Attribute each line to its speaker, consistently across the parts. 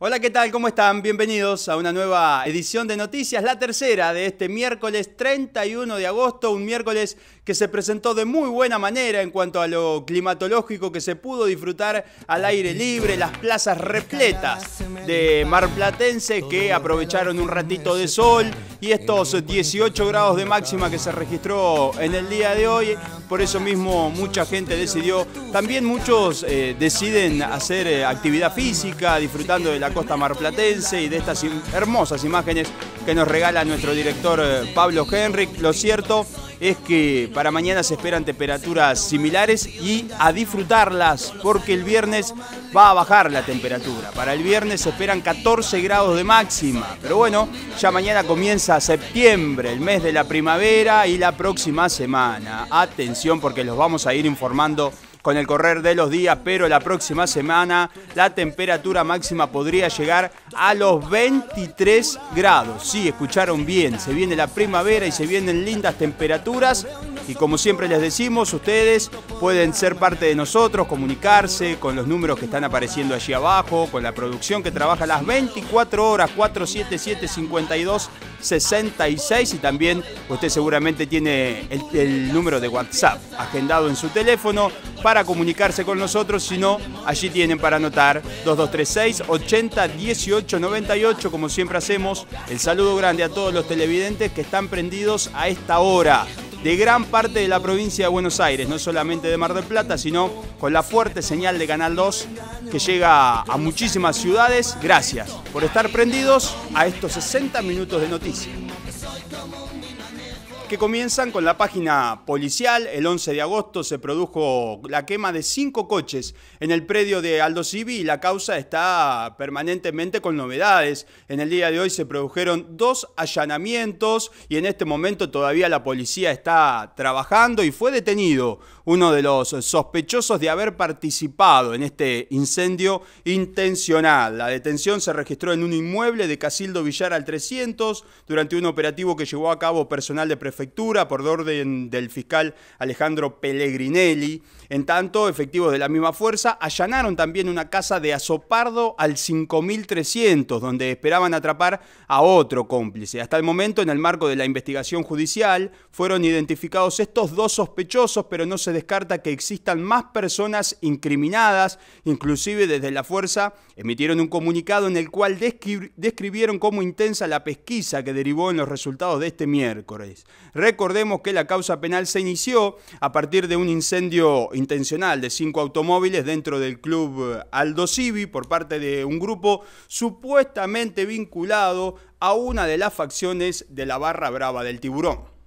Speaker 1: Hola, ¿qué tal? ¿Cómo están? Bienvenidos a una nueva edición de Noticias, la tercera de este miércoles 31 de agosto, un miércoles que se presentó de muy buena manera en cuanto a lo climatológico que se pudo disfrutar al aire libre, las plazas repletas de platense que aprovecharon un ratito de sol y estos 18 grados de máxima que se registró en el día de hoy, por eso mismo mucha gente decidió, también muchos eh, deciden hacer eh, actividad física, disfrutando de la costa marplatense y de estas hermosas imágenes que nos regala nuestro director eh, Pablo Henrik. Lo cierto es que para mañana se esperan temperaturas similares y a disfrutarlas porque el viernes va a bajar la temperatura. Para el viernes se esperan 14 grados de máxima. Pero bueno, ya mañana comienza septiembre, el mes de la primavera y la próxima semana. Atención porque los vamos a ir informando con el correr de los días, pero la próxima semana la temperatura máxima podría llegar a los 23 grados. Sí, escucharon bien, se viene la primavera y se vienen lindas temperaturas y como siempre les decimos, ustedes pueden ser parte de nosotros, comunicarse con los números que están apareciendo allí abajo, con la producción que trabaja las 24 horas 477 52 y también usted seguramente tiene el, número de WhatsApp agendado en su teléfono para comunicarse con nosotros, si no, allí tienen para anotar 2236 80 como siempre hacemos. El saludo grande a todos los televidentes que están prendidos a esta hora de gran parte de la provincia de Buenos Aires, no solamente de Mar del Plata, sino con la fuerte señal de Canal 2 que llega a muchísimas ciudades. Gracias por estar prendidos a estos 60 minutos de noticias que comienzan con la página policial. El 11 de agosto se produjo la quema de cinco coches en el predio de Aldo Civi y la causa está permanentemente con novedades. En el día de hoy se produjeron dos allanamientos y en este momento todavía la policía está trabajando y fue detenido uno de los sospechosos de haber participado en este incendio intencional. La detención se registró en un inmueble de Casildo Villar al 300 durante un operativo que llevó a cabo personal de prefectura por orden del fiscal Alejandro Pellegrinelli. En tanto, efectivos de la misma fuerza allanaron también una casa de Azopardo al 5300, donde esperaban atrapar a otro cómplice. Hasta el momento, en el marco de la investigación judicial, fueron identificados estos dos sospechosos, pero no se descarta que existan más personas incriminadas. Inclusive desde la fuerza emitieron un comunicado en el cual describieron cómo intensa la pesquisa que derivó en los resultados de este miércoles. Recordemos que la causa penal se inició a partir de un incendio intencional de cinco automóviles dentro del club Aldo Civi por parte de un grupo supuestamente vinculado a una de las facciones de la Barra Brava del Tiburón.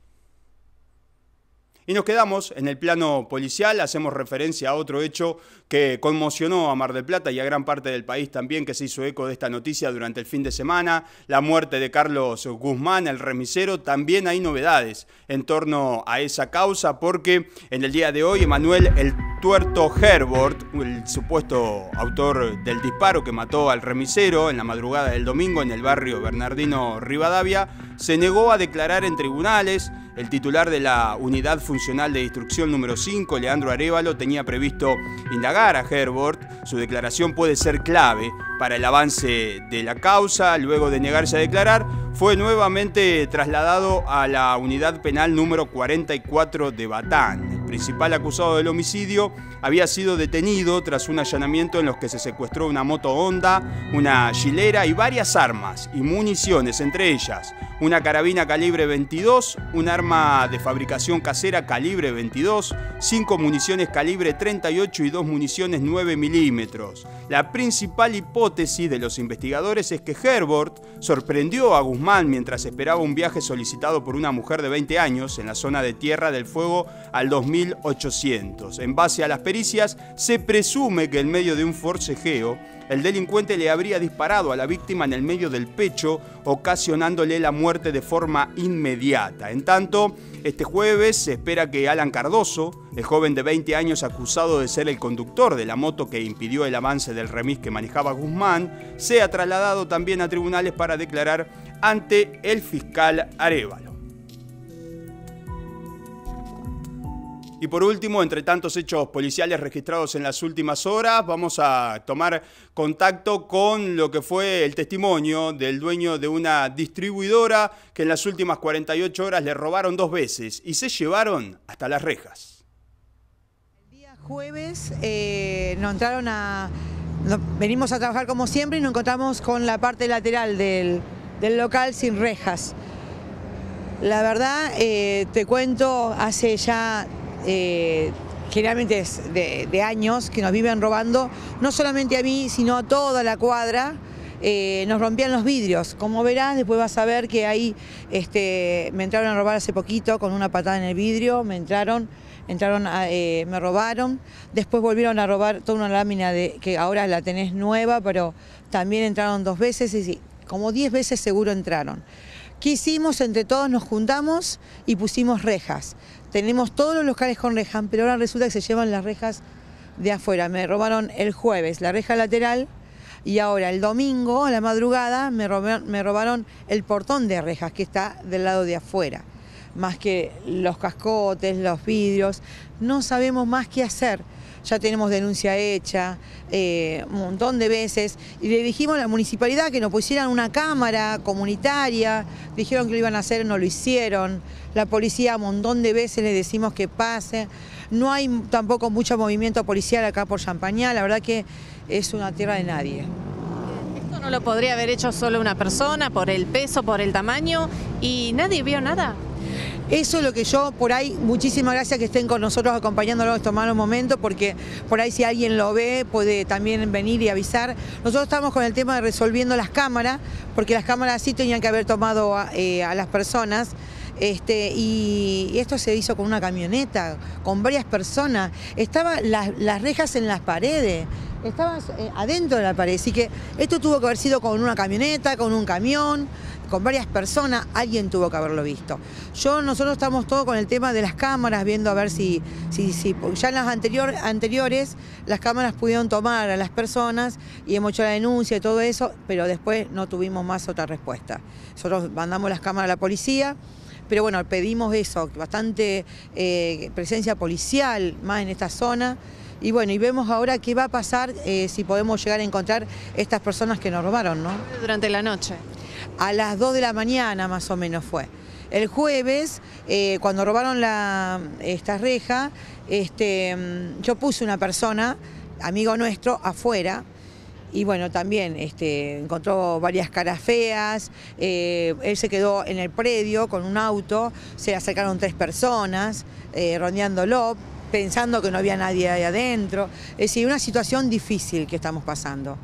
Speaker 1: Y nos quedamos en el plano policial, hacemos referencia a otro hecho que conmocionó a Mar del Plata y a gran parte del país también, que se hizo eco de esta noticia durante el fin de semana, la muerte de Carlos Guzmán, el remisero. También hay novedades en torno a esa causa, porque en el día de hoy Emanuel el tuerto Herbert, el supuesto autor del disparo que mató al remisero en la madrugada del domingo en el barrio Bernardino Rivadavia, se negó a declarar en tribunales el titular de la Unidad Funcional de Instrucción número 5, Leandro Arevalo, tenía previsto indagar a Herbert. Su declaración puede ser clave para el avance de la causa. Luego de negarse a declarar, fue nuevamente trasladado a la Unidad Penal número 44 de Batán principal acusado del homicidio, había sido detenido tras un allanamiento en los que se secuestró una moto Honda, una chilera y varias armas y municiones, entre ellas una carabina calibre 22, un arma de fabricación casera calibre 22, cinco municiones calibre 38 y dos municiones 9 milímetros. La principal hipótesis de los investigadores es que Herbert sorprendió a Guzmán mientras esperaba un viaje solicitado por una mujer de 20 años en la zona de Tierra del Fuego al 2000 en base a las pericias, se presume que en medio de un forcejeo, el delincuente le habría disparado a la víctima en el medio del pecho, ocasionándole la muerte de forma inmediata. En tanto, este jueves se espera que Alan Cardoso, el joven de 20 años acusado de ser el conductor de la moto que impidió el avance del remis que manejaba Guzmán, sea trasladado también a tribunales para declarar ante el fiscal Arevalo. Y por último, entre tantos hechos policiales registrados en las últimas horas, vamos a tomar contacto con lo que fue el testimonio del dueño de una distribuidora que en las últimas 48 horas le robaron dos veces y se llevaron hasta las rejas.
Speaker 2: El día jueves eh, nos entraron a... venimos a trabajar como siempre y nos encontramos con la parte lateral del, local sin rejas. La verdad, eh, te cuento, hace ya eh, generalmente es de, años, que nos viven robando, no solamente a mí, sino a toda la cuadra. Eh, nos rompían los vidrios. Como verás, después vas a ver que ahí este, me entraron a robar hace poquito con una patada en el vidrio, me entraron, entraron eh, me robaron. Después volvieron a robar toda una lámina de, que ahora la tenés nueva, pero también entraron dos veces y como diez veces seguro entraron. ¿Qué hicimos? Entre todos nos juntamos y pusimos rejas. Tenemos todos los locales con rejas, pero ahora resulta que se llevan las rejas de afuera. Me robaron el jueves la reja lateral y ahora el domingo a la madrugada me robaron, me robaron el portón de rejas que está del lado de afuera. Más que los cascotes, los vidrios, no sabemos más qué hacer ya tenemos denuncia hecha eh, un montón de veces, y le dijimos a la municipalidad que nos pusieran una cámara comunitaria, dijeron que lo iban a hacer, no lo hicieron, la policía un montón de veces le decimos que pase, no hay tampoco mucho movimiento policial acá por Champañá, la verdad que es una tierra de nadie.
Speaker 3: Esto no lo podría haber hecho solo
Speaker 2: una persona, por el peso, por el tamaño, y nadie vio nada. Eso es lo que yo, por ahí, muchísimas gracias que estén con nosotros acompañándonos tomar un momento, porque por ahí si alguien lo ve puede también venir y avisar. Nosotros estamos con el tema de resolviendo las cámaras, porque las cámaras sí tenían que haber tomado a, eh, las personas. Este, y esto se hizo con una camioneta, con varias personas. Estaban las rejas en las paredes estabas eh, adentro de la pared. Así que esto tuvo que haber sido con una camioneta, con un camión, con varias personas, alguien tuvo que haberlo visto. Yo, nosotros estamos todo con el tema de las cámaras, viendo a ver si, si, si ya en las anterior, anteriores las cámaras pudieron tomar a las personas y hemos hecho la denuncia y todo eso, pero después no tuvimos más otra respuesta. Nosotros mandamos las cámaras a la policía pero bueno, pedimos eso, bastante eh, presencia policial más en esta zona y bueno, y vemos ahora qué va a pasar eh, si podemos llegar a encontrar estas personas que nos robaron, ¿no?
Speaker 4: Durante la noche.
Speaker 2: A las 2 de la mañana más o menos fue. El jueves, eh, cuando robaron la, esta reja, este, mm, yo puse una persona, amigo nuestro, afuera, y bueno, también este, encontró varias caras feas, eh, él se quedó en el predio con un auto, se acercaron tres personas eh, rondeándolo, pensando que no había nadie ahí adentro. Es decir, una situación difícil que estamos pasando.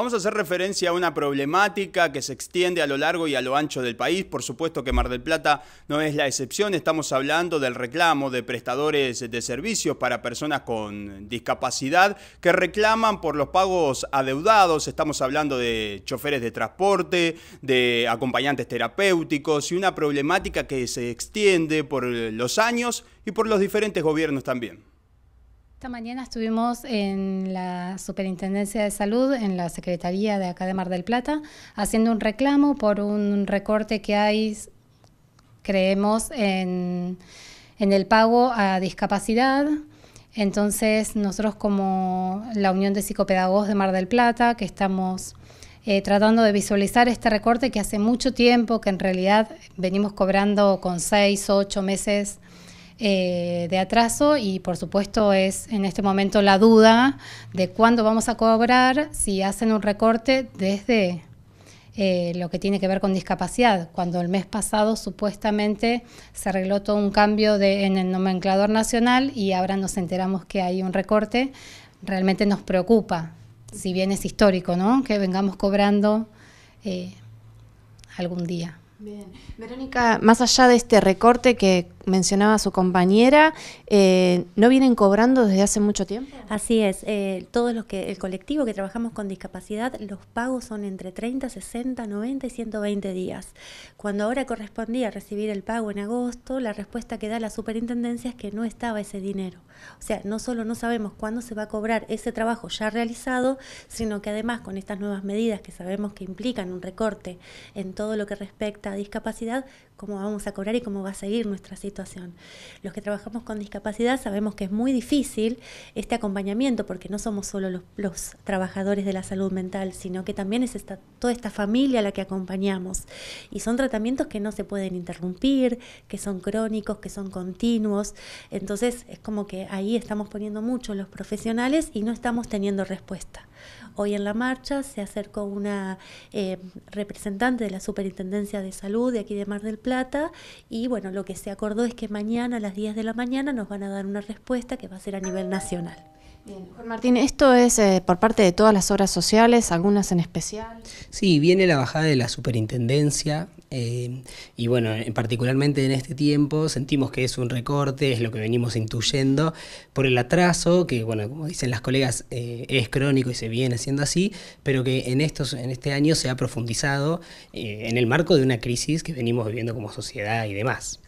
Speaker 1: Vamos a hacer referencia a una problemática que se extiende a lo largo y a lo ancho del país. Por supuesto que Mar del Plata no es la excepción. Estamos hablando del reclamo de prestadores de servicios para personas con discapacidad que reclaman por los pagos adeudados. Estamos hablando de choferes de transporte, de acompañantes terapéuticos y una problemática que se extiende por los años y por los diferentes gobiernos también.
Speaker 5: Esta mañana estuvimos en la Superintendencia de Salud, en la Secretaría de acá de Mar del Plata, haciendo un reclamo por un recorte que hay, creemos, en, el pago a discapacidad. Entonces, nosotros como la Unión de Psicopedagogos de Mar del Plata, que estamos eh, tratando de visualizar este recorte que hace mucho tiempo, que en realidad venimos cobrando con seis, ocho meses eh, de atraso y por supuesto es en este momento la duda de cuándo vamos a cobrar si hacen un recorte desde eh, lo que tiene que ver con discapacidad, cuando el mes pasado supuestamente se arregló todo un cambio en el nomenclador nacional y ahora nos enteramos que hay un recorte, realmente nos preocupa, si bien es histórico, ¿no? que vengamos cobrando eh, algún día. Bien. Verónica, más allá de este recorte que mencionaba su compañera, eh, ¿no vienen cobrando desde hace mucho tiempo?
Speaker 4: Así es. Eh, todos los que, el colectivo que trabajamos con discapacidad, los pagos son entre 30, 60, 90 y 120 días. Cuando ahora correspondía recibir el pago en agosto, la respuesta que da la superintendencia es que no estaba ese dinero. O sea, no solo no sabemos cuándo se va a cobrar ese trabajo ya realizado, sino que además con estas nuevas medidas que sabemos que implican un recorte en todo lo que respecta la discapacidad, cómo vamos a cobrar y cómo va a seguir nuestra situación. Los que trabajamos con discapacidad sabemos que es muy difícil este acompañamiento porque no somos solo los, trabajadores de la salud mental, sino que también es toda esta familia a la que acompañamos. Y son tratamientos que no se pueden interrumpir, que son crónicos, que son continuos. Entonces es como que ahí estamos poniendo mucho los profesionales y no estamos teniendo respuesta. Hoy en la marcha se acercó una eh, representante de la Superintendencia de Salud de aquí de Mar del Plata y bueno, lo que se acordó es que mañana a las 10 de la mañana nos van a dar una respuesta que va a ser a nivel nacional. Juan
Speaker 5: Martín, ¿esto es eh, por parte de todas las obras sociales, algunas en especial? Sí, viene la bajada de la superintendencia eh, y bueno, particularmente en este tiempo sentimos que es un recorte, es lo que venimos intuyendo por el atraso, que bueno, como dicen las colegas, eh, es crónico y se viene siendo así, pero que en, estos, en este año se ha profundizado en el marco de una crisis que venimos viviendo como sociedad y demás.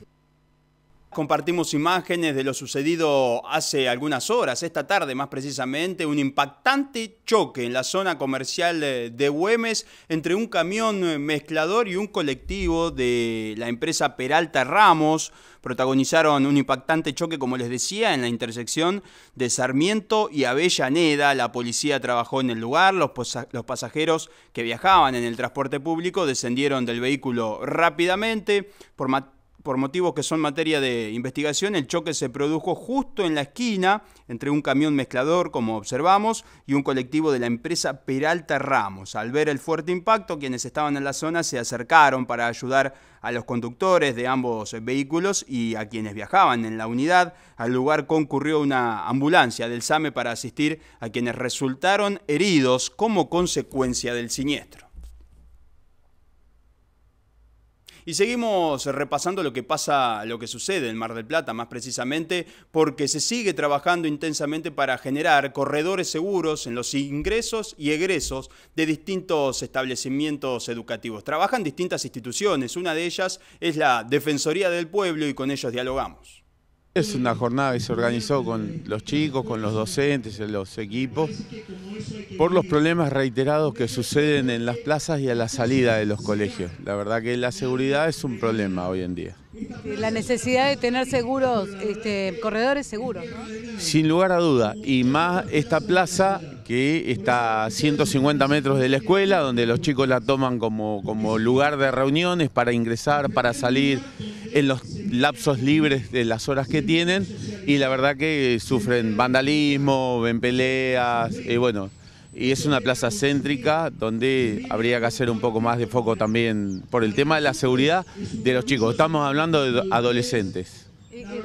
Speaker 1: Compartimos imágenes de lo sucedido hace algunas horas, esta tarde más precisamente, un impactante choque en la zona comercial de Güemes entre un camión mezclador y un colectivo de la empresa Peralta Ramos. Protagonizaron un impactante choque, como les decía, en la intersección de Sarmiento y Avellaneda. La policía trabajó en el lugar, los, los pasajeros que viajaban en el transporte público descendieron del vehículo rápidamente. Por por motivos que son materia de investigación, el choque se produjo justo en la esquina entre un camión mezclador, como observamos, y un colectivo de la empresa Peralta Ramos. Al ver el fuerte impacto, quienes estaban en la zona se acercaron para ayudar a los conductores de ambos vehículos y a quienes viajaban en la unidad. Al lugar concurrió una ambulancia del SAME para asistir a quienes resultaron heridos como consecuencia del siniestro. Y seguimos repasando lo que pasa, lo que sucede en Mar del Plata, más precisamente, porque se sigue trabajando intensamente para generar corredores seguros en los ingresos y egresos de distintos establecimientos educativos. Trabajan distintas instituciones, una de ellas es la Defensoría del Pueblo y con ellos dialogamos.
Speaker 6: Es una jornada que se organizó con los chicos, con los docentes, los equipos, por los problemas reiterados que suceden en las plazas y a la salida de los colegios. La verdad que la seguridad es un problema hoy en día.
Speaker 7: Este, la necesidad de tener seguros, este, corredores seguros.
Speaker 6: Sin lugar a duda, y más esta plaza que está a 150 metros de la escuela, donde los chicos la toman como, como lugar de reuniones para ingresar, para salir en los lapsos libres de las horas que tienen, y la verdad que sufren vandalismo, ven peleas, y eh, bueno, y es una plaza céntrica donde habría que hacer un poco más de foco también por el tema de la seguridad de los chicos. Estamos hablando de adolescentes.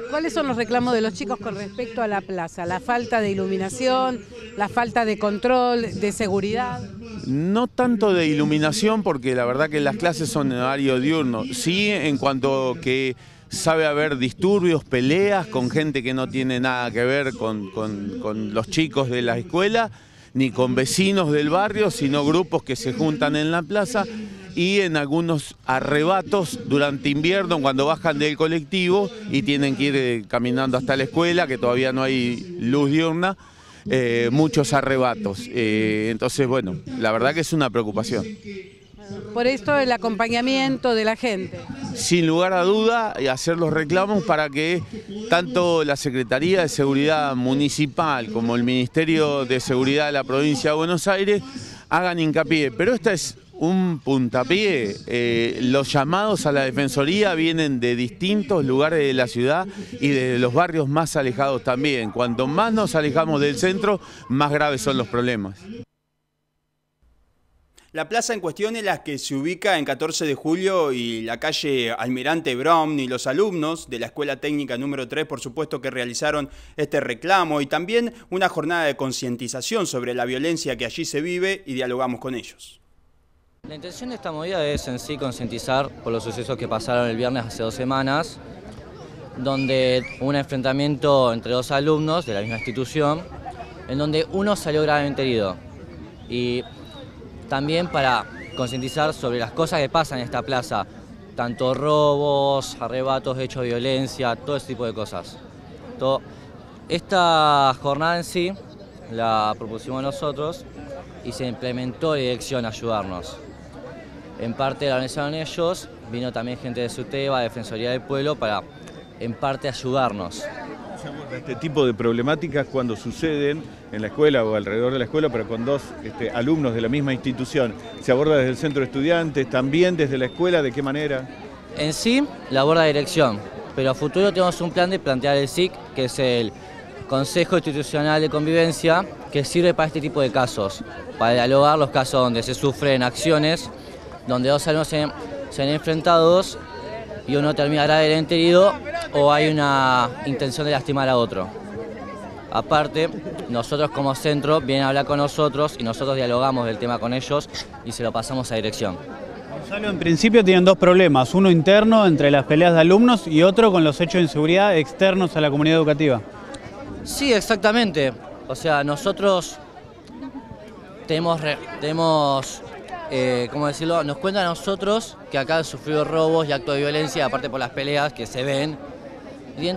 Speaker 7: ¿Cuáles son los reclamos de los chicos con respecto a la plaza? ¿La falta de iluminación, la falta de control, de seguridad?
Speaker 6: No tanto de iluminación porque la verdad que las clases son en horario diurno. Sí en cuanto que sabe haber disturbios, peleas con gente que no tiene nada que ver con, con los chicos de la escuela ni con vecinos del barrio, sino grupos que se juntan en la plaza y en algunos arrebatos durante invierno cuando bajan del colectivo y tienen que ir eh, caminando hasta la escuela, que todavía no hay luz diurna, eh, muchos arrebatos. Eh, entonces, bueno, la verdad que es una preocupación
Speaker 7: por esto el acompañamiento de la gente.
Speaker 6: Sin lugar a duda, hacer los reclamos para que tanto la Secretaría de Seguridad Municipal como el Ministerio de Seguridad de la Provincia de Buenos Aires hagan hincapié. Pero esta es un puntapié. Eh, los llamados a la Defensoría vienen de distintos lugares de la ciudad y de los barrios más alejados también. Cuanto más nos alejamos del centro, más graves son los problemas.
Speaker 1: La plaza en cuestión es la que se ubica en 14 de julio y la calle Almirante Brown y los alumnos de la Escuela Técnica número 3, por supuesto, que realizaron este reclamo y también una jornada de concientización sobre la violencia que allí se vive y dialogamos con ellos.
Speaker 8: La intención de esta movida es en sí concientizar por los sucesos que pasaron el viernes hace dos semanas, donde hubo un enfrentamiento entre dos alumnos de la misma institución, en donde uno salió gravemente herido. Y también para concientizar sobre las cosas que pasan en esta plaza, tanto robos, arrebatos, hechos de violencia, todo ese tipo de cosas. Esta jornada en sí la propusimos nosotros y se implementó la dirección ayudarnos. En parte la organizaron ellos, vino también gente de SUTEBA, Defensoría del Pueblo, para en parte ayudarnos
Speaker 6: este tipo de problemáticas cuando suceden en la escuela o alrededor de la escuela, pero con dos este,
Speaker 8: alumnos de la misma institución? ¿Se aborda desde el centro de estudiantes, también desde la escuela? ¿De qué manera? En sí, la aborda dirección, pero a futuro tenemos un plan de plantear el SIC, que es el Consejo Institucional de Convivencia, que sirve para este tipo de casos, para dialogar los casos donde se sufren acciones, donde dos alumnos se, han enfrentado y uno terminará gravemente herido o hay una intención de lastimar a otro. Aparte, nosotros como centro vienen a hablar con nosotros y nosotros dialogamos del tema con ellos y se lo pasamos a dirección.
Speaker 1: Gonzalo, en principio tienen dos problemas, uno interno entre las peleas de alumnos y otro con los hechos de inseguridad externos a la comunidad educativa.
Speaker 8: Sí, exactamente. O sea, nosotros tenemos, tenemos eh, ¿cómo decirlo? Nos cuentan a nosotros que acá han sufrido robos y actos de violencia, aparte por las peleas que se ven Bien,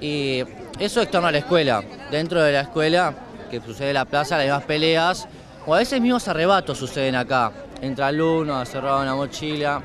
Speaker 8: y eso es externo a la escuela. Dentro de la escuela, que sucede en la plaza, las más peleas, o a veces mismos arrebatos suceden acá. Entre alumnos, cerrado una mochila.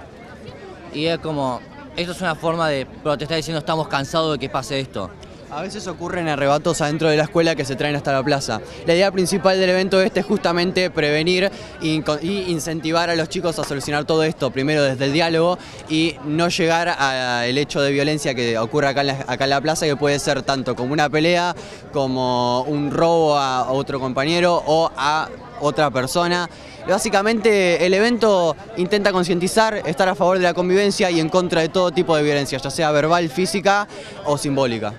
Speaker 8: Y es como, esto es una forma de protestar diciendo estamos cansados de que pase esto.
Speaker 9: A veces ocurren arrebatos adentro de la escuela que se traen hasta la plaza. La idea principal del evento este es justamente prevenir e incentivar a los chicos a solucionar todo esto, primero desde el diálogo y no llegar al hecho de violencia que ocurre acá acá en la plaza, que puede ser tanto como una pelea, como un robo a otro compañero o a otra persona. Básicamente el evento intenta concientizar, estar a favor de la convivencia y en contra de todo tipo de violencia, ya sea verbal, física o simbólica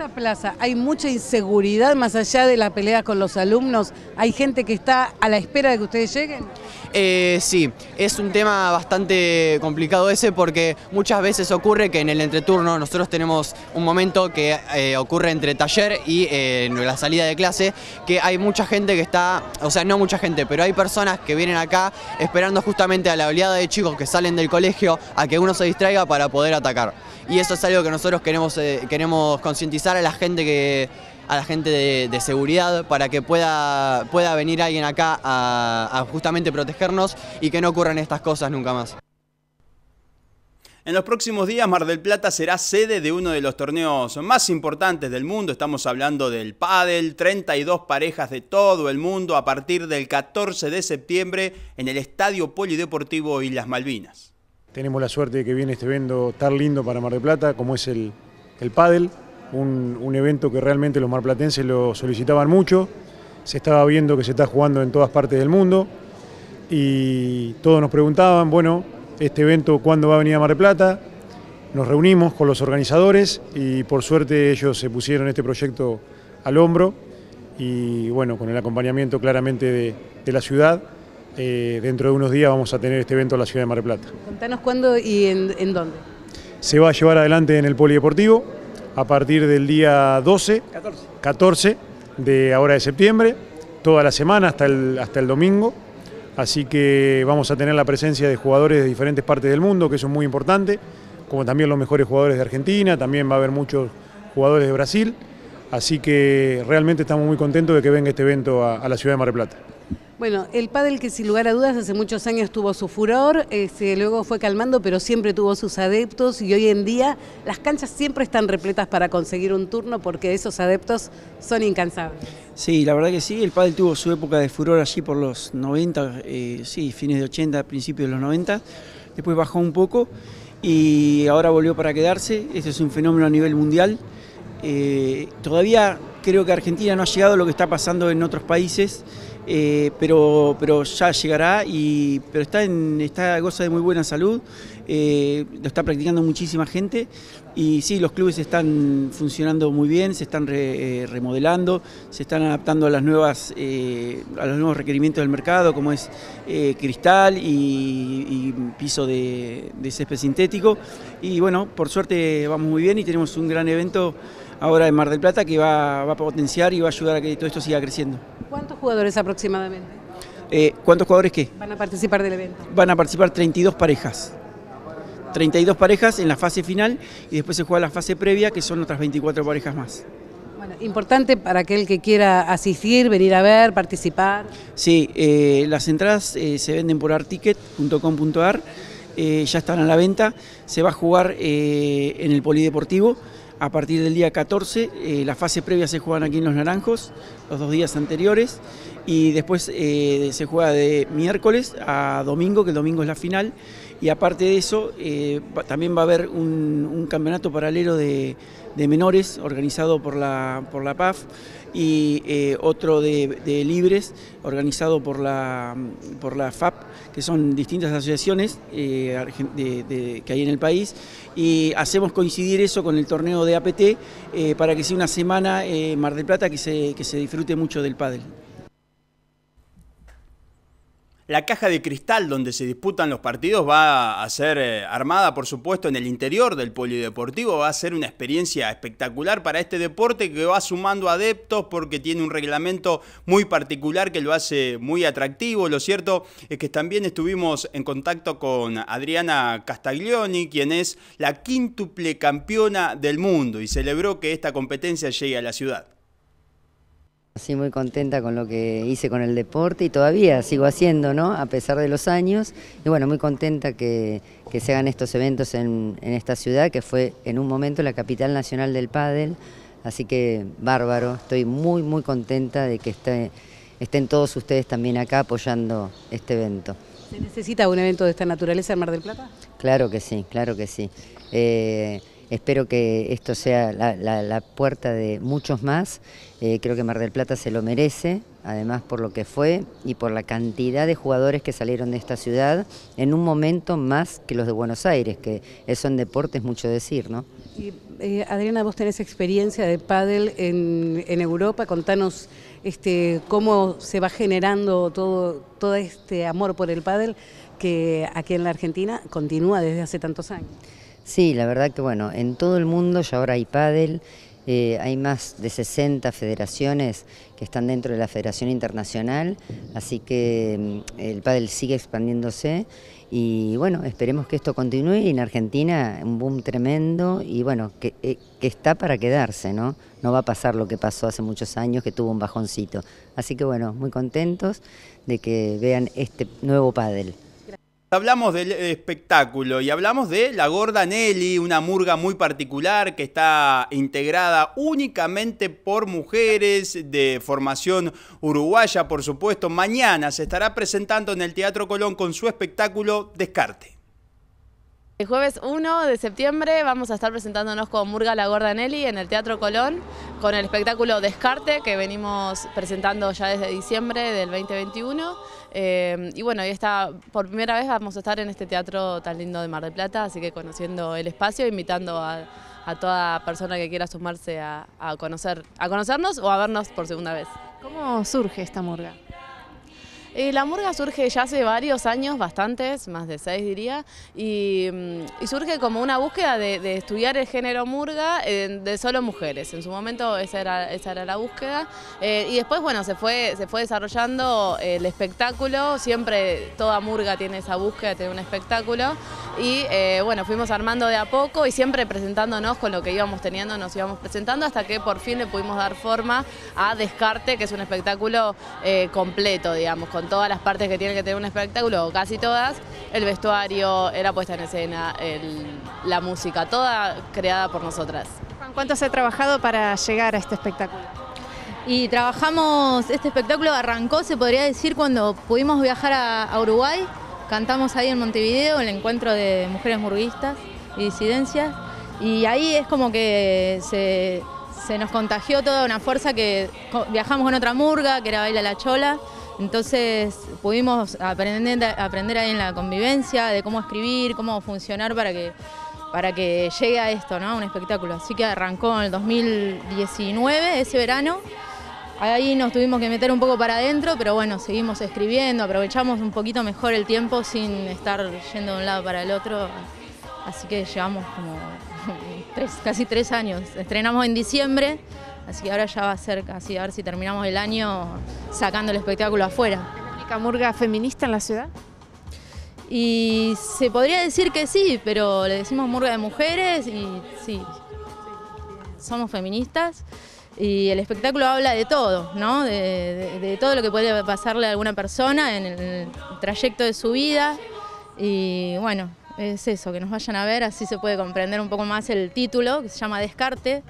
Speaker 7: esta plaza hay mucha inseguridad más allá de la pelea con los alumnos? ¿Hay gente que está a la espera de que
Speaker 9: ustedes lleguen? Eh, sí, es un tema bastante complicado ese porque muchas veces ocurre que en el entreturno nosotros tenemos un momento que eh, ocurre entre taller y eh, la salida de clase que hay mucha gente que está, o sea, no mucha gente, pero hay personas que vienen acá esperando justamente a la oleada de chicos que salen del colegio a que uno se distraiga para poder atacar. Y eso es algo que nosotros queremos, eh, queremos concientizar a la gente que a la gente de, seguridad para que pueda, pueda venir alguien acá a, justamente protegernos y que no ocurran estas cosas nunca más.
Speaker 1: En los próximos días, Mar del Plata será sede de uno de los torneos más importantes del mundo. Estamos hablando del pádel, 32 parejas de todo el mundo a partir del 14 de septiembre en el Estadio Polideportivo Islas Malvinas.
Speaker 10: Tenemos la suerte de que viene este evento tan lindo para Mar del Plata como es el, el pádel un, evento que realmente los marplatenses lo solicitaban mucho, se estaba viendo que se está jugando en todas partes del mundo y todos nos preguntaban, bueno, este evento cuándo va a venir a Mar del Plata, nos reunimos con los organizadores y por suerte ellos se pusieron este proyecto al hombro y bueno, con el acompañamiento claramente de, la ciudad. Eh, dentro de unos días vamos a tener este evento en la ciudad de Mar del Plata.
Speaker 7: Contanos cuándo y en
Speaker 10: dónde. Se va a llevar adelante en el Polideportivo, a partir del día 12, 14, de ahora de septiembre, toda la semana hasta el, hasta el domingo. Así que vamos a tener la presencia de jugadores de diferentes partes del mundo, que eso es muy importante, como también los mejores jugadores de Argentina, también va a haber muchos jugadores de Brasil. Así que realmente estamos muy contentos de que venga este evento a, a la ciudad de Mar del Plata.
Speaker 7: Bueno, el pádel que sin lugar a dudas hace muchos años tuvo su furor, este, luego fue calmando, pero siempre tuvo sus adeptos y hoy en día las canchas siempre están repletas para conseguir un turno porque esos adeptos son incansables.
Speaker 11: Sí, la verdad que sí, el pádel tuvo su época de furor allí por los 90, eh, sí, fines de 80, principios de los 90, después bajó un poco y ahora volvió para quedarse, ese es un fenómeno a nivel mundial. Eh, todavía creo que Argentina no ha llegado a lo que está pasando en otros países. Eh, pero, pero ya llegará, y, pero está, en, goza de muy buena salud, eh, lo está practicando muchísima gente, y sí, los clubes están funcionando muy bien, se están eh, remodelando, se están adaptando a, las nuevas, a los nuevos requerimientos del mercado, como es cristal y, piso de, de césped sintético, y bueno, por suerte vamos muy bien y tenemos un gran evento ahora en Mar del Plata que va, a potenciar y va a ayudar a que todo esto siga creciendo.
Speaker 7: ¿Cuántos jugadores aproximadamente?
Speaker 11: Eh, ¿Cuántos jugadores qué?
Speaker 7: Van a participar del evento.
Speaker 11: Van a participar 32 parejas. 32 parejas en la fase final y después se juega la fase previa, que son otras 24 parejas más.
Speaker 7: Bueno, importante para aquel que quiera asistir, venir a ver, participar.
Speaker 11: Sí, eh, las entradas eh, se venden por articket.com.ar, ya están a la venta, se va a jugar en el Polideportivo. A partir del día 14, la eh, las previa se juegan aquí en Los Naranjos, los dos días anteriores, y después eh, se juega de miércoles a domingo, que el domingo es la final, y aparte de eso, eh, también va a haber un, campeonato paralelo de, menores organizado por la, por PAF y eh, otro de, libres organizado por la, por la FAP, que son distintas asociaciones eh, que hay en el país. Y hacemos coincidir eso con el torneo de APT para que sea una semana Mar del Plata que se, que se disfrute mucho del pádel.
Speaker 1: La caja de cristal donde se disputan los partidos va a ser eh, armada, por supuesto, en el interior del polideportivo. Va a ser una experiencia espectacular para este deporte que va sumando adeptos porque tiene un reglamento muy particular que lo hace muy atractivo. Lo cierto es que también estuvimos en contacto con Adriana Castaglioni, quien es la quíntuple campeona del mundo y celebró que esta competencia llegue a la ciudad.
Speaker 12: Sí, muy contenta con lo que hice con el deporte y todavía sigo haciendo, ¿no? A pesar de los años. Y bueno, muy contenta que, se hagan estos eventos en, esta ciudad, que fue en un momento la capital nacional del pádel. Así que bárbaro, estoy muy, muy contenta de que estén todos ustedes también acá apoyando este evento.
Speaker 7: ¿Se necesita un evento de esta naturaleza en Mar del Plata?
Speaker 12: Claro que sí, claro que sí. Eh, Espero que esto sea la, puerta de muchos más. Eh, creo que Mar del Plata se lo merece, además por lo que fue y por la cantidad de jugadores que salieron de esta ciudad en un momento más que los de Buenos Aires, que eso en deporte es mucho decir, ¿no?
Speaker 7: Eh, Adriana, vos tenés experiencia de pádel en, Europa, contanos este, cómo se va generando todo, todo este amor por el pádel que aquí en la Argentina continúa desde hace tantos años.
Speaker 12: Sí, la verdad que bueno, en todo el mundo ya ahora hay pádel, eh, hay más de 60 federaciones que están dentro de la Federación Internacional, así que mm, el pádel sigue expandiéndose y bueno, esperemos que esto continúe y en Argentina un boom tremendo y bueno, que, eh, que está para quedarse, ¿no? No va a pasar lo que pasó hace muchos años que tuvo un bajoncito. Así que bueno, muy contentos de que vean este nuevo pádel.
Speaker 1: Hablamos del espectáculo y hablamos de la Gorda Nelly, una murga muy particular que está integrada únicamente por mujeres de formación uruguaya, por supuesto. Mañana se estará presentando en el Teatro Colón con su espectáculo Descarte.
Speaker 13: El jueves 1 de septiembre vamos a estar presentándonos con Murga La Gorda Nelly en el Teatro Colón con el espectáculo Descarte que venimos presentando ya desde diciembre del 2021. Eh, y bueno, y esta, por primera vez vamos a estar en este teatro tan lindo de Mar del Plata, así que conociendo el espacio, invitando a, toda persona que quiera sumarse a, conocer, a conocernos o a vernos por segunda vez. ¿Cómo surge esta murga? Eh, la murga surge ya hace varios años, bastantes, más de seis diría, y, mm, surge como una búsqueda de, estudiar el género murga eh, de solo mujeres. En su momento esa era, la búsqueda. Eh, y después, bueno, se fue, desarrollando el espectáculo. Siempre toda murga tiene esa búsqueda, tiene un espectáculo y eh, bueno, fuimos armando de a poco y siempre presentándonos con lo que íbamos teniendo, nos íbamos presentando hasta que por fin le pudimos dar forma a Descarte, que es un espectáculo eh, completo, digamos, con todas las partes que tiene que tener un espectáculo, o casi todas, el vestuario, eh, la puesta en escena, la música, toda creada por nosotras.
Speaker 14: ¿Cuánto se ha trabajado para llegar a este espectáculo? Y trabajamos, este espectáculo arrancó, se podría decir, cuando pudimos viajar a Uruguay Cantamos ahí en Montevideo, el encuentro de mujeres murguistas y disidencias, y ahí es como que se, nos contagió toda una fuerza que viajamos con otra murga, que era Baila la Chola, entonces pudimos aprender, aprender ahí en la convivencia de cómo escribir, cómo funcionar para que, para que llegue a esto, ¿no? Un espectáculo. Así que arrancó en el 2019, ese verano, Ahí nos tuvimos que meter un poco para adentro, pero bueno, seguimos escribiendo, aprovechamos un poquito mejor el tiempo sin estar yendo de un lado para el otro. Así que llevamos como casi tres años. Estrenamos en diciembre, así que ahora ya va a ser casi a ver si terminamos el año sacando el espectáculo afuera. ¿Es la única murga feminista en la ciudad? Y se podría decir que sí, pero le decimos murga de mujeres y sí, somos feministas y el espectáculo habla de todo, ¿no? De, todo lo que puede pasarle a alguna persona en el trayecto de su vida y bueno, es eso, que nos vayan a ver, así se puede comprender un poco más el título, que se llama Descarte.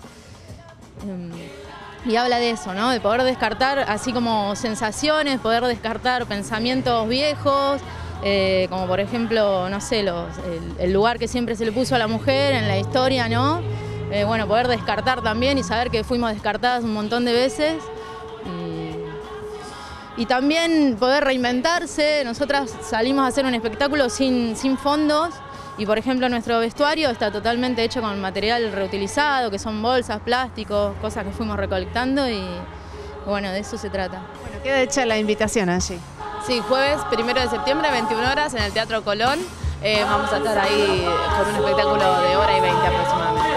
Speaker 14: Em, y habla de eso, ¿no? De poder descartar así como sensaciones, poder descartar pensamientos viejos, eh, como por ejemplo, no sé, el lugar que siempre se le puso a la mujer en la historia, ¿no? Eh, bueno, poder descartar también y saber que fuimos descartadas un montón de veces. Y también poder reinventarse. Nosotras salimos a hacer un espectáculo sin, fondos y, por ejemplo, nuestro vestuario está totalmente hecho con material reutilizado, que son bolsas, plásticos, cosas que fuimos recolectando y, bueno, de eso se trata. Bueno, queda hecha la invitación allí.
Speaker 13: Sí, jueves primero de septiembre, 21 horas, en el Teatro Colón. Eh, vamos a estar ahí con un espectáculo de hora y 20 aproximadamente.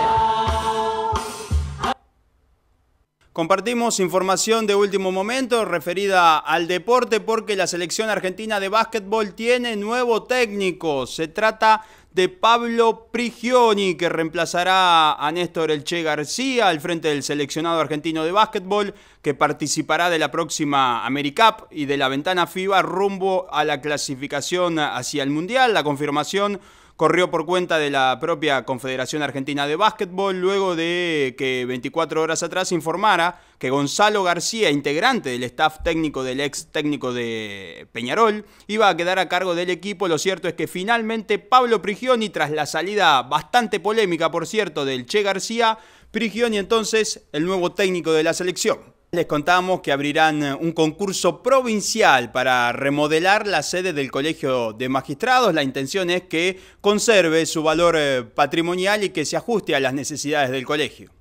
Speaker 1: Compartimos información de último momento referida al deporte porque la selección argentina de básquetbol tiene nuevo técnico. Se trata de Pablo Prigioni, que reemplazará a Néstor Elche García al frente del seleccionado argentino de básquetbol, que participará de la próxima AmeriCup y de la ventana FIBA rumbo a la clasificación hacia el Mundial. La confirmación corrió por cuenta de la propia Confederación Argentina de Básquetbol luego de que 24 horas atrás informara que Gonzalo García, integrante del staff técnico del ex técnico de Peñarol, iba a quedar a cargo del equipo. Lo cierto es que finalmente Pablo Prigioni, tras la salida bastante polémica, por cierto, del Che García, Prigioni entonces el nuevo técnico de la selección. Les contamos que abrirán eh, un concurso provincial para remodelar la sede del Colegio de Magistrados. La intención es que conserve su valor eh, patrimonial y que se ajuste a las necesidades del colegio.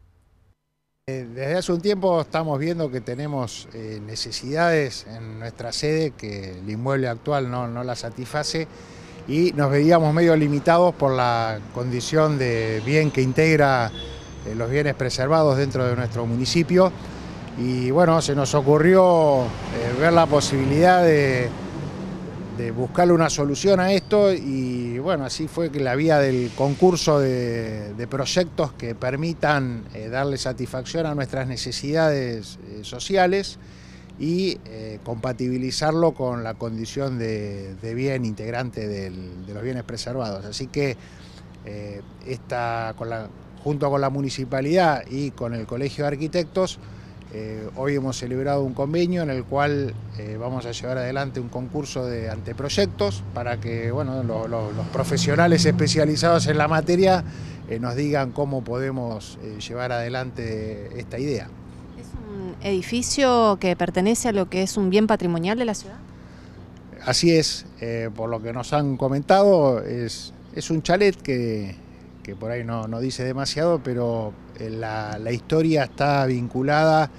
Speaker 15: Eh, desde hace un tiempo estamos viendo que tenemos necesidades en nuestra sede que el inmueble actual no, no la satisface y nos veíamos medio limitados por la condición de bien que integra los bienes preservados dentro de nuestro municipio y bueno, se nos ocurrió eh, ver la posibilidad de, de buscarle una solución a esto y bueno, así fue que la vía del concurso de, proyectos que permitan eh, darle satisfacción a nuestras necesidades eh, sociales y compatibilizarlo con la condición de, bien integrante de los bienes preservados. Así que junto con la municipalidad y con el Colegio de Arquitectos, eh, hoy hemos celebrado un convenio en el cual eh, vamos a llevar adelante un concurso de anteproyectos para que bueno, los profesionales especializados en la materia eh, nos digan cómo podemos llevar adelante esta idea.
Speaker 5: ¿Es un edificio que pertenece a lo que es un bien patrimonial de la ciudad?
Speaker 15: Así es, por lo que nos han comentado, es, es un chalet que, por ahí no, no dice demasiado, pero eh, la, historia está vinculada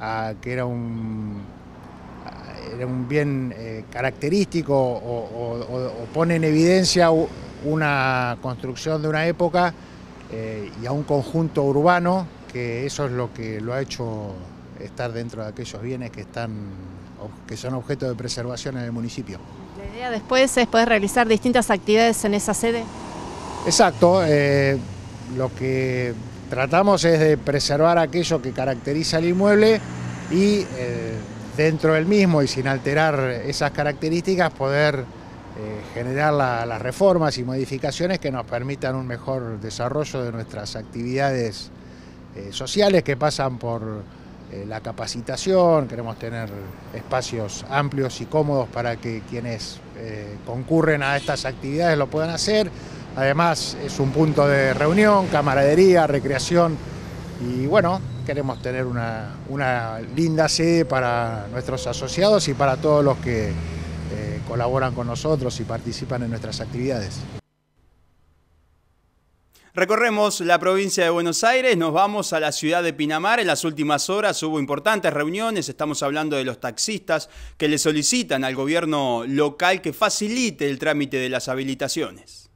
Speaker 15: a que era un, un bien eh, característico o, pone en evidencia una construcción de una época eh, y a un conjunto urbano, que eso es lo que lo ha hecho estar dentro de aquellos bienes que, están, que son objeto de preservación en el municipio.
Speaker 5: ¿La idea después es poder realizar distintas actividades en esa sede?
Speaker 15: Exacto, lo que tratamos es de preservar aquello que caracteriza el inmueble y eh, dentro del mismo y sin alterar esas características poder eh, generar las reformas y modificaciones que nos permitan un mejor desarrollo de nuestras actividades eh, sociales que pasan por la capacitación, queremos tener espacios amplios y cómodos para que quienes concurren a estas actividades lo puedan hacer Además es un punto de reunión, camaradería, recreación y bueno, queremos tener una, linda sede para nuestros asociados y para todos los que eh, colaboran con nosotros y participan en nuestras actividades.
Speaker 1: Recorremos la provincia de Buenos Aires, nos vamos a la ciudad de Pinamar. En las últimas horas hubo importantes reuniones, estamos hablando de los taxistas que le solicitan al gobierno local que facilite el trámite de las habilitaciones.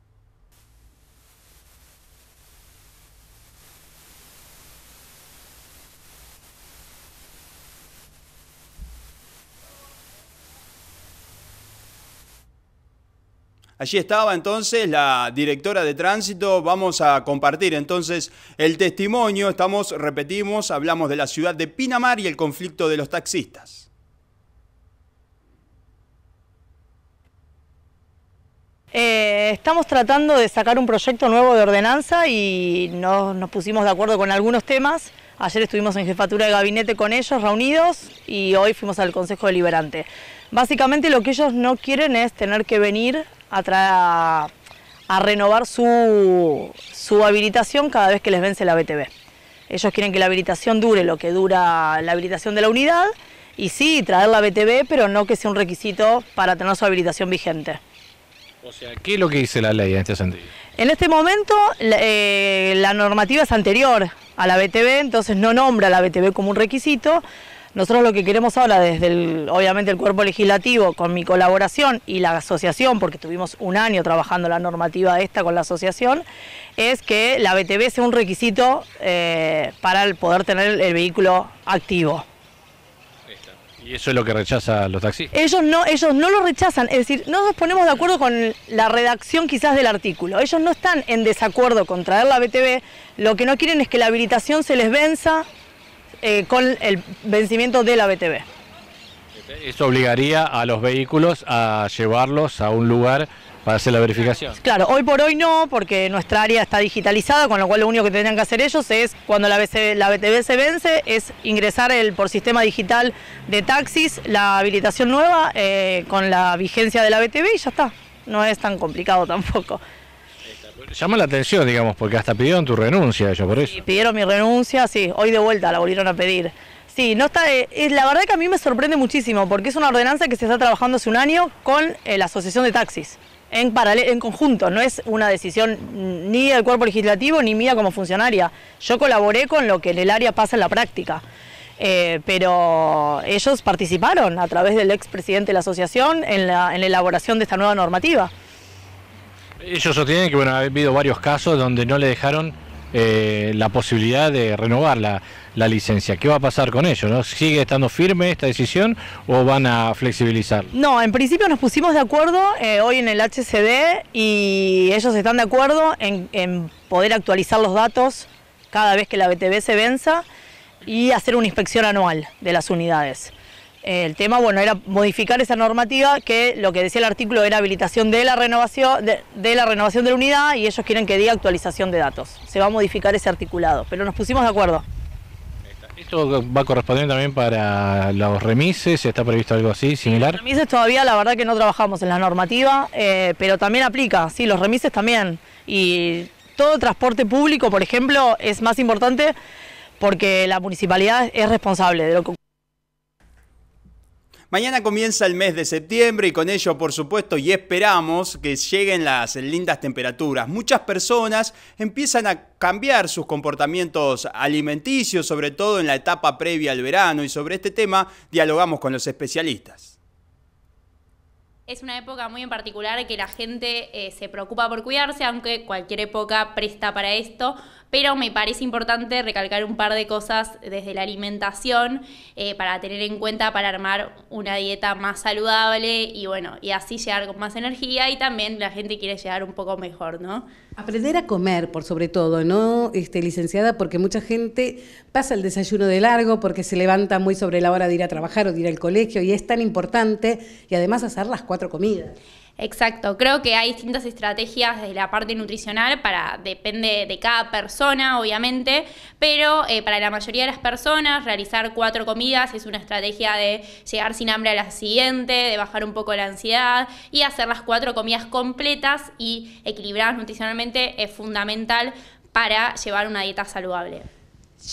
Speaker 1: Allí estaba entonces la directora de tránsito. Vamos a compartir entonces el testimonio. Estamos, repetimos, hablamos de la ciudad de Pinamar y el conflicto de los taxistas.
Speaker 3: Eh, estamos tratando de sacar un proyecto nuevo de ordenanza y no nos pusimos de acuerdo con algunos temas. Ayer estuvimos en jefatura de gabinete con ellos, reunidos, y hoy fuimos al Consejo Deliberante. Básicamente lo que ellos no quieren es tener que venir a, a renovar su, su habilitación cada vez que les vence la BTV. Ellos quieren que la habilitación dure lo que dura la habilitación de la unidad y sí, traer la BTB, pero no que sea un requisito para tener su habilitación vigente.
Speaker 16: O sea, ¿qué es lo que dice la ley en este sentido?
Speaker 3: En este momento la eh, normativa es anterior a la BTV, entonces no nombra la BTB como un requisito, nosotros lo que queremos ahora desde el, obviamente el cuerpo legislativo con mi colaboración y la asociación, porque tuvimos un año trabajando la normativa esta con la asociación, es que la BTV sea un requisito eh, para poder tener el, vehículo activo.
Speaker 16: Y eso es lo que rechazan los taxis.
Speaker 3: Ellos no, ellos no lo rechazan, es decir, no nos ponemos de acuerdo con la redacción quizás del artículo. Ellos no están en desacuerdo con traer la BTV, lo que no quieren es que la habilitación se les venza eh, con el vencimiento de la BTV.
Speaker 16: Eso obligaría a los vehículos a llevarlos a un lugar para hacer la verificación.
Speaker 3: Claro, hoy por hoy no, porque nuestra área está digitalizada, con lo cual lo único que tendrían que hacer ellos es, cuando la, la BTV se vence, es ingresar el, por sistema digital de taxis la habilitación nueva eh, con la vigencia de la BTV y ya está. No es tan complicado tampoco
Speaker 16: llama la atención, digamos, porque hasta pidieron tu renuncia ellos por eso.
Speaker 3: pidieron mi renuncia, sí, hoy de vuelta la volvieron a pedir. Sí, no está, eh, la verdad que a mí me sorprende muchísimo, porque es una ordenanza que se está trabajando hace un año con eh, la Asociación de Taxis, en, en conjunto, no es una decisión ni del cuerpo legislativo ni mía como funcionaria. Yo colaboré con lo que en el área pasa en la práctica. Eh, pero ellos participaron a través del expresidente de la asociación en la, en la elaboración de esta nueva normativa.
Speaker 16: Ellos sostienen que bueno, ha habido varios casos donde no le dejaron eh, la posibilidad de renovar la, licencia. ¿Qué va a pasar con ellos? ¿Sigue estando firme esta decisión o van a flexibilizar?
Speaker 3: No, en principio nos pusimos de acuerdo eh, hoy en el HCD y ellos están de acuerdo en, en, poder actualizar los datos cada vez que la BTV se venza y hacer una inspección anual de las unidades el tema bueno, era modificar esa normativa que lo que decía el artículo era habilitación de la renovación de, la renovación de unidad y ellos quieren que diga actualización de datos. Se va a modificar ese articulado, pero nos pusimos de acuerdo.
Speaker 16: ¿Esto va a corresponder también para los remises? ¿Está previsto algo así, similar? los
Speaker 3: remises todavía la verdad que no trabajamos en la normativa, eh, pero también aplica, sí, los remises también. Y todo transporte público, por ejemplo, es más importante porque la municipalidad es responsable de lo que
Speaker 1: Mañana comienza el mes de septiembre y con ello, por supuesto, y esperamos que lleguen las lindas temperaturas. Muchas personas empiezan a cambiar sus comportamientos alimenticios, sobre todo en la etapa previa al verano, y sobre este tema dialogamos con los especialistas.
Speaker 17: Es una época muy en particular que la gente eh, se preocupa por cuidarse, aunque cualquier época presta para esto, pero me parece importante recalcar un par de cosas desde la alimentación eh, para tener en cuenta para armar una dieta más saludable y bueno, y así llegar con más energía y también la gente quiere llegar un poco mejor, ¿no?
Speaker 7: Aprender a comer, por sobre todo, ¿no, este, licenciada? Porque mucha gente pasa el desayuno de largo porque se levanta muy sobre la hora de ir a trabajar o de ir al colegio y es tan importante y además hacer las cuatro comidas.
Speaker 17: Exacto, creo que hay distintas estrategias desde la parte nutricional para, depende de cada persona, obviamente, pero eh, para la mayoría de las personas realizar cuatro comidas es una estrategia de llegar sin hambre a la siguiente, de bajar un poco la ansiedad y hacer las cuatro comidas completas y equilibradas nutricionalmente es fundamental para llevar una dieta saludable.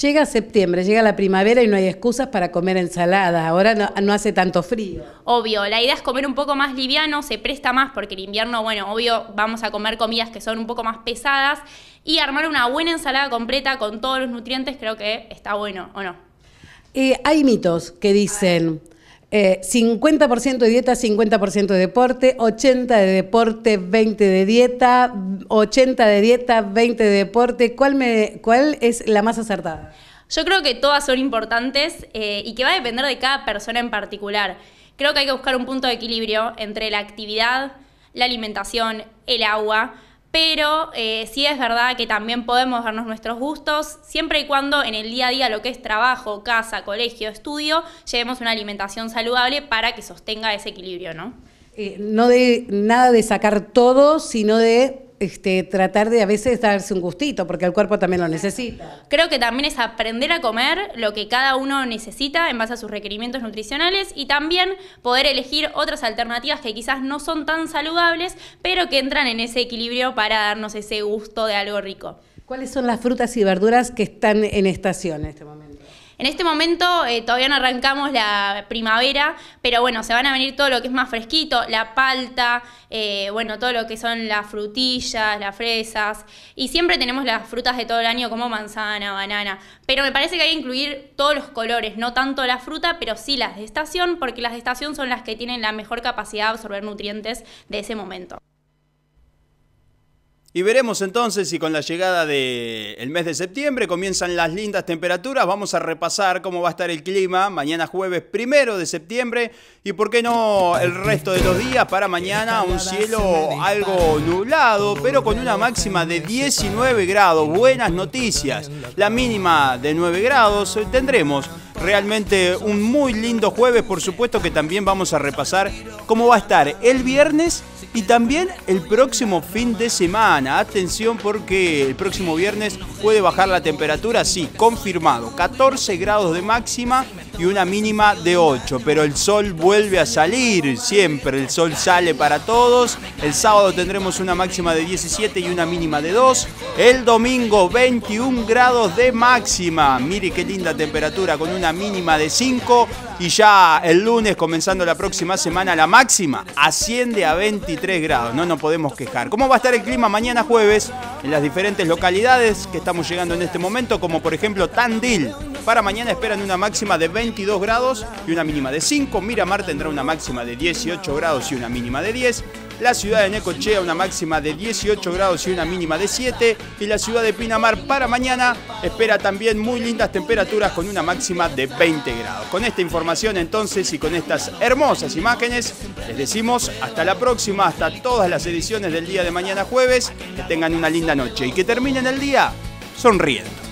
Speaker 7: Llega septiembre, llega la primavera y no hay excusas para comer ensalada. Ahora no, hace tanto frío.
Speaker 17: Obvio, la idea es comer un poco más liviano, se presta más porque el invierno, bueno, obvio, vamos a comer comidas que son un poco más pesadas y armar una buena ensalada completa con todos los nutrientes creo que está bueno, ¿o no?
Speaker 7: Eh, hay mitos que dicen 50% eh, de dieta, 50% de deporte, 80 de deporte, 20 de dieta, 80 de dieta, 20 de deporte. ¿Cuál, me, cuál es la más acertada?
Speaker 17: Yo creo que todas son importantes eh, y que va a depender de cada persona en particular. Creo que hay que buscar un punto de equilibrio entre la actividad, la alimentación, el agua pero eh, sí es verdad que también podemos darnos nuestros gustos, siempre y cuando en el día a día lo que es trabajo, casa, colegio, estudio, llevemos una alimentación saludable para que sostenga ese equilibrio, ¿no?
Speaker 7: Eh, no de nada de sacar todo, sino de este, tratar de a veces darse un gustito, porque el cuerpo también lo necesita.
Speaker 17: Creo que también es aprender a comer lo que cada uno necesita en base a sus requerimientos nutricionales y también poder elegir otras alternativas que quizás no son tan saludables, pero que entran en ese equilibrio para darnos ese gusto de algo rico.
Speaker 7: ¿Cuáles son las frutas y verduras que están en estación en este momento?
Speaker 17: En este momento eh, todavía no arrancamos la primavera, pero bueno, se van a venir todo lo que es más fresquito, la palta, eh, bueno, todo lo que son las frutillas, las fresas, y siempre tenemos las frutas de todo el año como manzana, banana, pero me parece que hay que incluir todos los colores, no tanto la fruta, pero sí las de estación, porque las de estación son las que tienen la mejor capacidad de absorber nutrientes de ese momento.
Speaker 1: Y veremos entonces si con la llegada del mes de septiembre comienzan las lindas temperaturas. Vamos a repasar cómo va a estar el clima mañana jueves primero de septiembre y por qué no el resto de los días para mañana un cielo algo nublado, pero con una máxima de 19 grados. Buenas noticias. La mínima de 9 grados tendremos Realmente un muy lindo jueves, por supuesto que también vamos a repasar cómo va a estar el viernes y también el próximo fin de semana. Atención porque el próximo viernes puede bajar la temperatura, sí, confirmado. 14 grados de máxima y una mínima de 8, pero el sol vuelve a salir, siempre el sol sale para todos. El sábado tendremos una máxima de 17 y una mínima de 2. El domingo 21 grados de máxima. Mire qué linda temperatura con una mínima de 5 y ya el lunes, comenzando la próxima semana, la máxima asciende a 23 grados, no nos podemos quejar. ¿Cómo va a estar el clima mañana jueves en las diferentes localidades que estamos llegando en este momento, como por ejemplo Tandil? Para mañana esperan una máxima de 22 grados y una mínima de 5. Miramar tendrá una máxima de 18 grados y una mínima de 10 la ciudad de Necochea una máxima de 18 grados y una mínima de 7 y la ciudad de Pinamar para mañana espera también muy lindas temperaturas con una máxima de 20 grados. Con esta información entonces y con estas hermosas imágenes les decimos hasta la próxima, hasta todas las ediciones del día de mañana jueves, que tengan una linda noche y que terminen el día sonriendo.